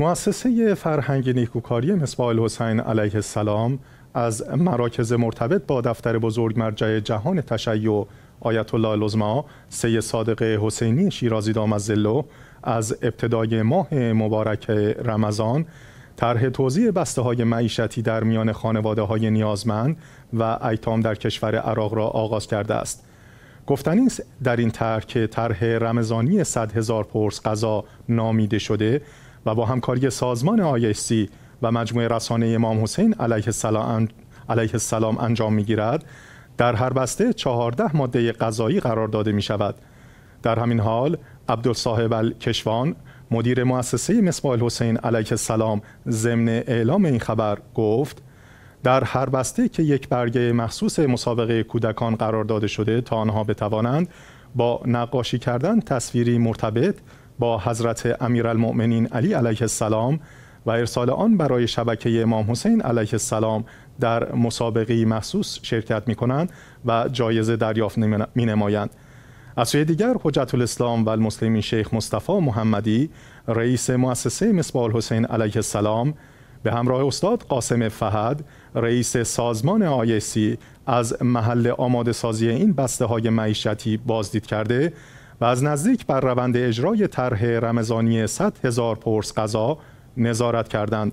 مؤسسه فرهنگ نیکوکاری مصباح حسین علیه السلام از مراکز مرتبط با دفتر بزرگ مرجع جهان تشیع آیت الله لزما سی صادق حسینی شیرازی دامزلو از ابتدای ماه مبارک رمضان طرح توزیع بسته های معیشتی در میان خانواده های نیازمند و ایتام در کشور عراق را آغاز کرده است. گفتنی است در این طرح که طرح رمضانی 100 هزار پرس غذا نامیده شده و با همکاری سازمان آیسی و مجموعه رسانه امام حسین علیه السلام, انجام می گیرد در هر بسته 14 ماده قضایی قرار داده می شود در همین حال عبدالصاحب الکشوان مدیر مؤسسه مصباح حسین علیه السلام ضمن اعلام این خبر گفت در هر بسته که یک برگه مخصوص مسابقه کودکان قرار داده شده تا آنها بتوانند با نقاشی کردن تصویری مرتبط با حضرت امیرالمؤمنین علی علیه السلام و ارسال آن برای شبکه امام حسین علیه السلام در مسابقه مخصوص شرکت می کنند و جایزه دریافت می از سوی دیگر حجت الاسلام و المسلمین شیخ مصطفی محمدی رئیس مؤسسه مصباح الحسین علیه السلام به همراه استاد قاسم فهد رئیس سازمان آیسی از محل آماده سازی این بسته های معیشتی بازدید کرده و از نزدیک بر روند اجرای طرح رمضانی 100 هزار پرس غذا نظارت کردند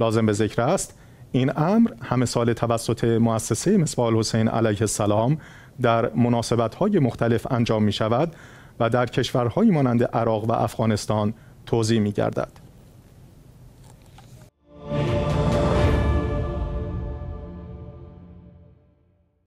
لازم به ذکر است این امر همه سال توسط مؤسسه مصباح حسین علیه السلام در های مختلف انجام می شود و در کشورهایی مانند عراق و افغانستان توضیح می گردد.